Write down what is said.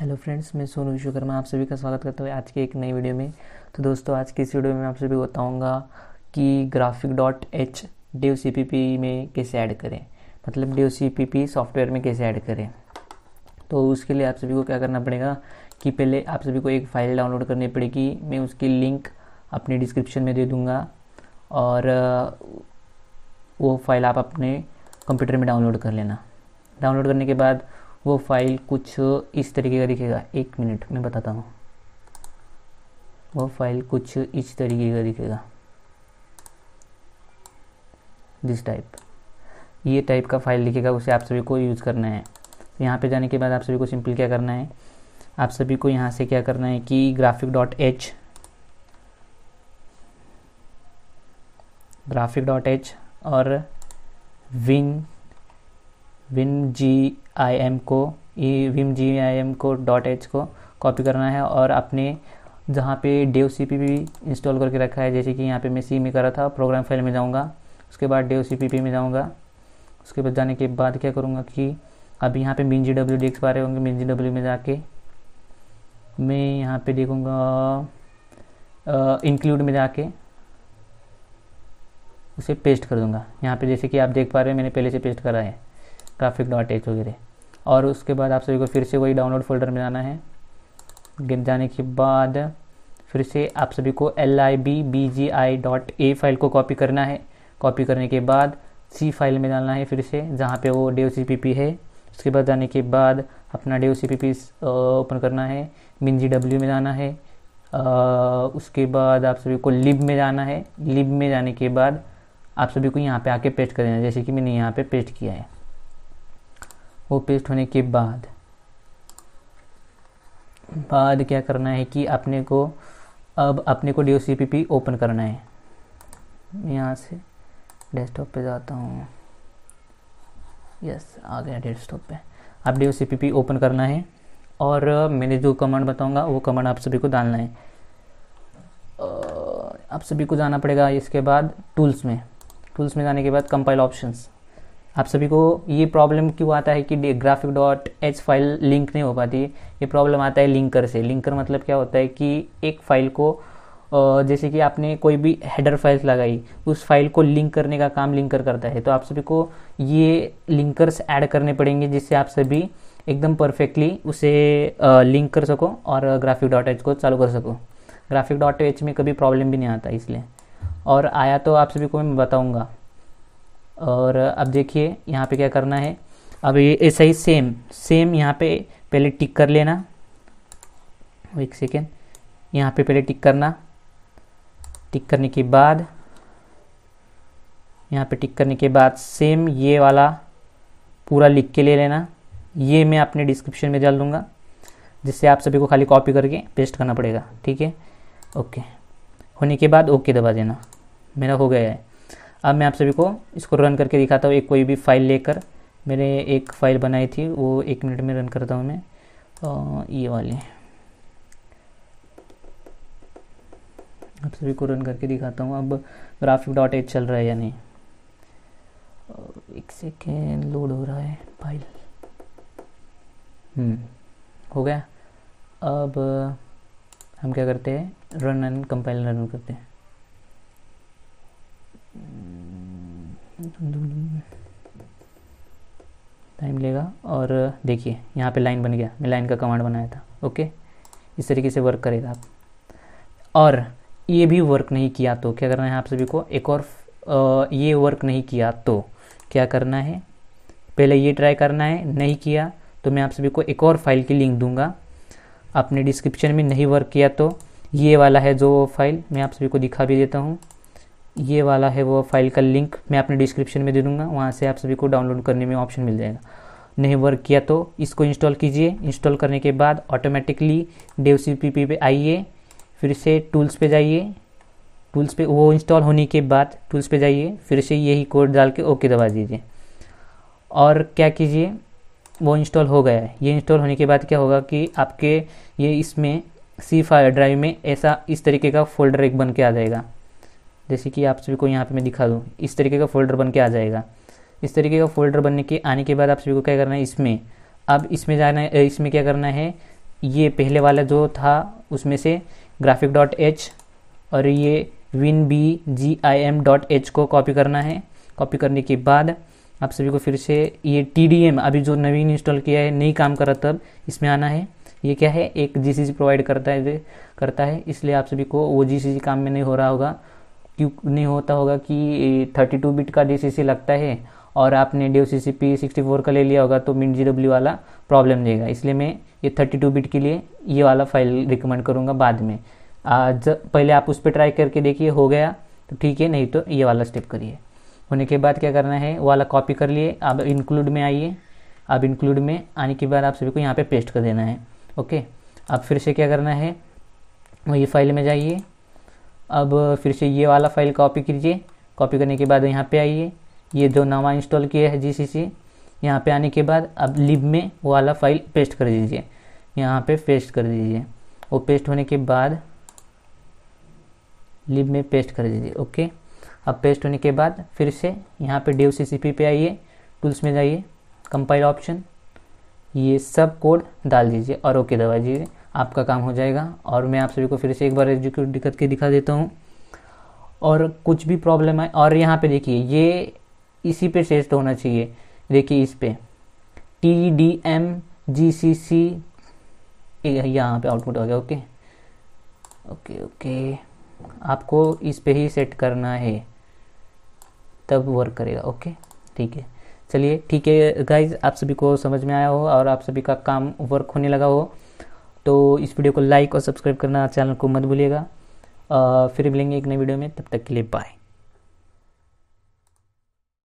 hello friends मैं सोनू विश्वकर्मा आप सभी का स्वागत करता हूँ आज के एक नई वीडियो में तो दोस्तों आज की इस वीडियो में मैं आप सभी बताऊँगा कि graphic dot H Dev C P P में कैसे ऐड करें मतलब Dev C P P software में कैसे ऐड करें तो उसके लिए आप सभी को क्या करना पड़ेगा कि पहले आप सभी को एक फ़ाइल डाउनलोड करनी पड़ेगी मैं उसकी लिंक अपने डिस्क्रिप्शन में दे दूँगा और वो फाइल आप अपने कंप्यूटर में डाउनलोड कर लेना डाउनलोड करने के बाद वो फाइल कुछ इस तरीके का दिखेगा एक मिनट मैं बताता हूँ वो फाइल कुछ इस तरीके का दिखेगा दिस टाइप ये टाइप का फाइल लिखेगा उसे आप सभी को यूज़ करना है यहाँ पे जाने के बाद आप सभी को सिंपल क्या करना है आप सभी को यहाँ से क्या करना है कि graphic dot H graphic dot H और win wim G I M को E wim G I M को डॉट एच को कॉपी करना है और अपने जहाँ पे डेव सी पी भी इंस्टॉल करके रखा है जैसे कि यहाँ पे मैं सी में करा था प्रोग्राम फाइल में जाऊँगा उसके बाद डेव सी पी पी में जाऊँगा उसके बाद जाने के बाद क्या करूँगा कि अभी यहाँ पे मिन जी डब्ल्यू देख पा रहे होंगे मिन जी डब्ल्यू में जाके मैं यहाँ पे देखूँगा इंक्लूड में जाके उसे पेस्ट कर दूँगा यहाँ पे जैसे कि आप देख पा रहे हैं मैंने पहले से पेस्ट करा है ट्रैफिक डॉट एच वगैरह और उसके बाद आप सभी को फिर से वही डाउनलोड फोल्डर में जाना है गिर जाने के बाद फिर से आप सभी को L I B B G I dot A file को कॉपी करना है कॉपी करने के बाद सी फाइल में डालना है फिर से जहाँ पे वो ओ सी पी पी है उसके बाद जाने के बाद अपना O C P P open करना है मिन जी डब्ल्यू में जाना है आ, उसके बाद आप सभी को लिब में जाना है लिब में जाने के बाद आप सभी को यहाँ पे आके पेस्ट कर देना जैसे कि मैंने यहाँ पे पेस्ट किया है वो पेस्ट होने के बाद बाद क्या करना है कि अपने को अब अपने को डी ओपन करना है यहाँ से डेस्कटॉप पे जाता हूँ यस आ गया डेस्कटॉप पे अब डी ओपन करना है और मैंने जो कमांड बताऊँगा वो कमांड आप सभी को डालना है आप सभी को जाना पड़ेगा इसके बाद टूल्स में टूल्स में जाने के बाद कंपाइल ऑप्शंस आप सभी को ये प्रॉब्लम क्यों आता है कि graphic dot H file link नहीं हो पाती ये प्रॉब्लम आता है लिंकर से लिंकर मतलब क्या होता है कि एक फाइल को जैसे कि आपने कोई भी हेडर फाइल्स लगाई उस फाइल को लिंक करने का काम लिंकर करता है तो आप सभी को ये लिंकर्स ऐड करने पड़ेंगे जिससे आप सभी एकदम परफेक्टली उसे लिंक कर सको और ग्राफिक डॉट एच को चालू कर सको ग्राफिक डॉट एच में कभी प्रॉब्लम भी नहीं आता इसलिए और आया तो आप सभी को मैं बताऊँगा और अब देखिए यहाँ पे क्या करना है अब ये ऐसा ही सेम सेम यहाँ पे पहले टिक कर लेना एक सेकेंड यहाँ पे पहले टिक करना टिक करने के बाद यहाँ पे टिक करने के बाद सेम ये वाला पूरा लिख के ले लेना ये मैं अपने डिस्क्रिप्शन में डाल दूँगा जिससे आप सभी को खाली कॉपी करके पेस्ट करना पड़ेगा ठीक है ओके होने के बाद ओके दबा देना मेरा हो गया है अब मैं आप सभी को इसको रन करके दिखाता हूँ एक कोई भी फाइल लेकर मैंने एक फ़ाइल बनाई थी वो एक मिनट में रन करता हूँ मैं आ, ये वाली आप सभी को रन करके दिखाता हूँ अब ग्राफिक डॉट एच चल रहा है या नहीं एक सेकेंड लोड हो रहा है फाइल हम्म, हो गया अब हम क्या करते हैं रन एंड कंपाइल रन करते हैं टाइम लेगा और देखिए यहाँ पे लाइन बन गया मैं लाइन का कमांड बनाया था ओके इस तरीके से वर्क करेगा आप और ये भी वर्क नहीं किया तो क्या करना है आप सभी को एक और ये वर्क नहीं किया तो क्या करना है पहले ये ट्राई करना है नहीं किया तो मैं आप सभी को एक और फाइल की लिंक दूंगा आपने डिस्क्रिप्शन में नहीं वर्क किया तो ये वाला है जो फाइल मैं आप सभी को दिखा भी देता हूँ ये वाला है वो फाइल का लिंक मैं अपने डिस्क्रिप्शन में दे दूँगा वहाँ से आप सभी को डाउनलोड करने में ऑप्शन मिल जाएगा नहीं वर्क किया तो इसको इंस्टॉल कीजिए इंस्टॉल करने के बाद ऑटोमेटिकली डेव सी पी पे आइए फिर से टूल्स पे जाइए टूल्स पे वो इंस्टॉल होने के बाद टूल्स पे जाइए फिर से यही कोड डाल के ओके दबा दीजिए और क्या कीजिए वो इंस्टॉल हो गया है ये इंस्टॉल होने के बाद क्या होगा कि आपके ये इसमें सी फायर ड्राइव में ऐसा इस तरीके का फोल्डर एक बन के आ जाएगा जैसे कि आप सभी को यहाँ पे मैं दिखा दूँ इस तरीके का फोल्डर बन के आ जाएगा इस तरीके का फोल्डर बनने के आने के बाद आप सभी को क्या करना है इसमें अब इसमें जाना है इसमें क्या करना है ये पहले वाला जो था उसमें से ग्राफिक डॉट एच और ये win B G I M dot H को कॉपी करना है कॉपी करने के बाद आप सभी को फिर से ये टी डी एम अभी जो नवीन इंस्टॉल किया है नहीं काम कर रहा तब इसमें आना है ये क्या है एक जी सी सी प्रोवाइड करता है करता है इसलिए आप सभी को वो जी सी सी काम में नहीं हो रहा होगा क्यों नहीं होता होगा कि 32 बिट का डी लगता है और आपने D O C C P sixty four का ले लिया होगा तो मिन जी डब्ल्यू वाला प्रॉब्लम देगा इसलिए मैं ये थर्टी टू बिट के लिए ये वाला फाइल रिकमेंड करूँगा बाद में आज पहले आप उस पर ट्राई करके देखिए हो गया तो ठीक है नहीं तो ये वाला स्टेप करिए होने के बाद क्या करना है वो वाला कॉपी कर लिए अब इंक्लूड में आइए अब इंक्लूड में आने के बाद आप सभी को यहाँ पे पेस्ट कर देना है ओके अब फिर से क्या करना है वही फाइल में जाइए अब फिर से ये वाला फाइल कॉपी कीजिए कॉपी करने के बाद यहाँ पे आइए ये जो नवा इंस्टॉल किया है जी सी सी यहाँ पर आने के बाद अब लिब में वो वाला फाइल पेस्ट कर दीजिए यहाँ पे पेस्ट कर दीजिए वो पेस्ट होने के बाद लिब में पेस्ट कर दीजिए ओके अब पेस्ट होने के बाद फिर से यहाँ पे डेव सी पे आइए टूल्स में जाइए कंपाइल ऑप्शन ये सब कोड डाल दीजिए और ओके दबा दीजिए आपका काम हो जाएगा और मैं आप सभी को फिर से एक बार एग्जीक्यूट दिक्कत के दिखा देता हूँ और कुछ भी प्रॉब्लम है और यहाँ पे देखिए ये इसी पे टेस्ट होना चाहिए देखिए इस पर T D M G C C यहाँ पे आउटपुट हो गया ओके ओके ओके आपको इस पे ही सेट करना है तब वर्क करेगा ओके ठीक है चलिए ठीक है गाइज आप सभी को समझ में आया हो और आप सभी का काम वर्क होने लगा हो तो इस वीडियो को लाइक और सब्सक्राइब करना चैनल को मत भूलिएगा फिर मिलेंगे एक नई वीडियो में तब तक के लिए बाय